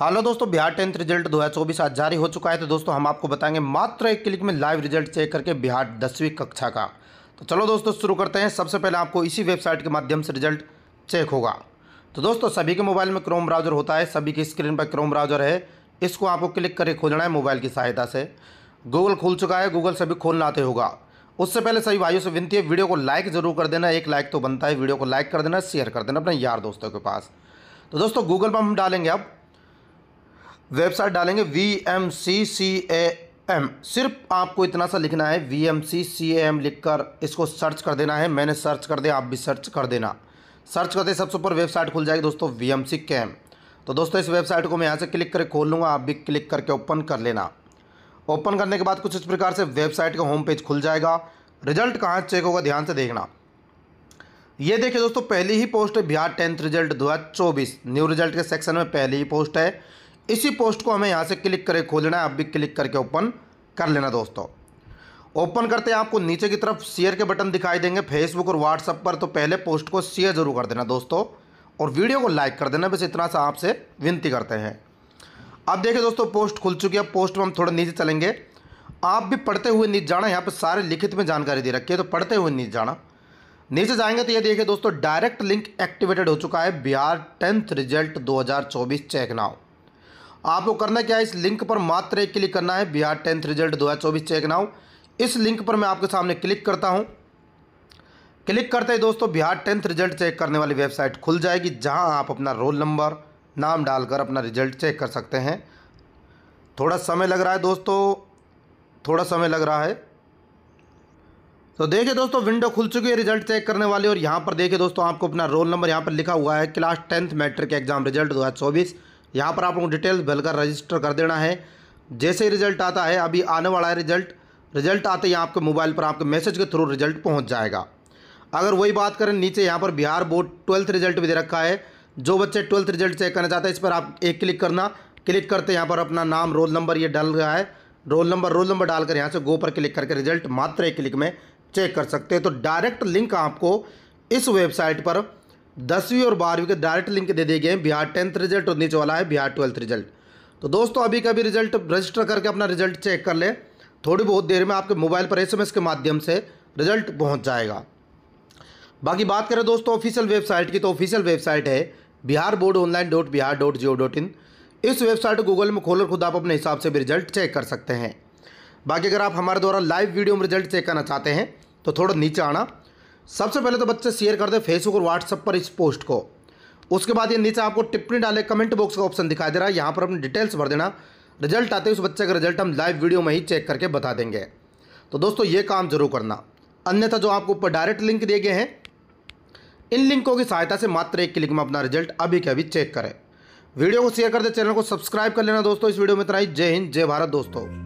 hello दोस्तों Bihar tenth result 2024 आज जारी हो चुका है तो दोस्तों हम आपको बताएंगे मात्र एक क्लिक में लाइव रिजल्ट चेक करके बिहार दसवीं कक्षा का तो चलो दोस्तों शुरू करते हैं सबसे पहले आपको इसी वेबसाइट के माध्यम से रिजल्ट चेक होगा तो दोस्तों सभी के मोबाइल में क्रोम ब्राउजर होता है सभी की स्क्रीन पर क्रोम ब्राउजर है इसको आपको क्लिक करके खोलना है मोबाइल की सहायता से गूगल खुल चुका है गूगल सभी खोल खोलना आते होगा उससे पहले सभी भाइयों से विनती है वीडियो को लाइक जरूर कर देना एक लाइक तो बनता है वीडियो को लाइक कर देना शेयर कर देना अपने यार दोस्तों के पास तो दोस्तों गूगल पर हम डालेंगे अब वेबसाइट डालेंगे V M C C A M सिर्फ आपको इतना सा लिखना है V M C C M लिख कर इसको सर्च कर देना है मैंने सर्च कर दिया आप भी सर्च कर देना सर्च करते सबसे ऊपर वेबसाइट खुल जाएगी दोस्तों वी एम सी कैम तो दोस्तों इस वेबसाइट को मैं यहाँ से क्लिक करके खोल लूँगा आप भी क्लिक करके ओपन कर लेना ओपन करने के बाद कुछ इस प्रकार से वेबसाइट का होम पेज खुल जाएगा रिजल्ट कहाँ चेक होगा ध्यान से देखना ये देखिए दोस्तों पहली ही पोस्ट है बिहार टेंथ रिजल्ट चौबीस न्यू रिजल्ट के सेक्शन में पहली ही पोस्ट है इसी पोस्ट को हमें यहाँ से क्लिक करके खोलना है आप भी क्लिक करके ओपन कर लेना दोस्तों ओपन करते हैं आपको नीचे की तरफ शेयर के बटन दिखाई देंगे फेसबुक और व्हाट्सअप पर तो पहले पोस्ट को शेयर जरूर कर देना दोस्तों और वीडियो को लाइक कर देना बस इतना सा आपसे विनती करते हैं अब देखिए दोस्तों पोस्ट खुल चुकी है पोस्ट में हम थोड़ा नीचे चलेंगे आप भी पढ़ते हुए नीचे जाना यहाँ पर सारे लिखित में जानकारी दे रखी है तो पढ़ते हुए नीचे जाना नीचे जाएंगे तो ये देखिए दोस्तों डायरेक्ट लिंक एक्टिवेटेड हो चुका है बिहार टेंथ रिजल्ट चौबीस चेक नाउ आपको करना क्या है इस लिंक पर मात्र एक क्लिक करना है बिहार टेंथ रिजल्ट दो हज़ार चौबीस चेक नाउ इस लिंक पर मैं आपके सामने क्लिक करता हूँ क्लिक करते ही दोस्तों बिहार टेंथ रिजल्ट चेक करने वाली वेबसाइट खुल जाएगी जहाँ आप अपना रोल नंबर नाम डालकर अपना रिजल्ट चेक कर सकते हैं थोड़ा समय लग रहा है दोस्तों थोड़ा समय लग रहा है तो देखिए दोस्तों विंडो खुल चुकी है रिजल्ट चेक करने वाली और यहाँ पर देखिए दोस्तों आपको अपना रोल नंबर यहाँ पर लिखा हुआ है class tenth matric exam result दो हज़ार चौबीस यहाँ पर आप लोग डिटेल भरकर रजिस्टर कर देना है जैसे ही रिजल्ट आता है अभी आने वाला है रिजल्ट रिजल्ट आते ही आपके मोबाइल पर आपके मैसेज के थ्रू रिजल्ट पहुँच जाएगा अगर वही बात करें नीचे यहाँ पर बिहार बोर्ड ट्वेल्थ रिजल्ट भी दे रखा है जो बच्चे ट्वेल्थ रिजल्ट चेक करना चाहते हैं इस पर आप एक क्लिक करना क्लिक करते यहाँ पर अपना नाम रोल नंबर ये डाल रहा है रोल नंबर रोल नंबर डालकर यहाँ से गो पर क्लिक करके रिजल्ट मात्र एक क्लिक में चेक कर सकते हैं तो डायरेक्ट लिंक आपको इस वेबसाइट पर दसवीं और बारहवीं के डायरेक्ट लिंक दे दिए गए हैं बिहार टेंथ रिजल्ट और नीचे वाला है बिहार ट्वेल्थ रिजल्ट तो दोस्तों अभी का भी रिजल्ट रजिस्टर करके अपना रिजल्ट चेक कर लें थोड़ी बहुत देर में आपके मोबाइल पर एसएमएस के माध्यम से रिजल्ट पहुंच जाएगा बाकी बात करें दोस्तों ऑफिशियल वेबसाइट की तो ऑफिशियल वेबसाइट है Bihar board online dot Bihar dot G O dot in इस वेबसाइट को गूगल में खोल खुद आप अपने हिसाब से भी रिजल्ट चेक कर सकते हैं बाकी अगर आप हमारे द्वारा लाइव वीडियो में रिजल्ट चेक करना चाहते हैं तो थोड़ा नीचे आना सबसे पहले तो बच्चे शेयर कर दे फेसबुक और व्हाट्सएप पर इस पोस्ट को उसके बाद ये नीचे आपको टिप्पणी डाले कमेंट बॉक्स का ऑप्शन दिखाई दे रहा है यहाँ पर अपनी डिटेल्स भर देना रिजल्ट आते ही उस बच्चे का रिजल्ट हम लाइव वीडियो में ही चेक करके बता देंगे तो दोस्तों ये काम जरूर करना अन्यथा जो आपको ऊपर डायरेक्ट लिंक दिए गए हैं इन लिंकों की सहायता से मात्र एक क्लिक में अपना रिजल्ट अभी के अभी चेक करें वीडियो को शेयर कर दे चैनल को सब्सक्राइब कर लेना दोस्तों इस वीडियो में इतना ही जय हिंद जय भारत दोस्तों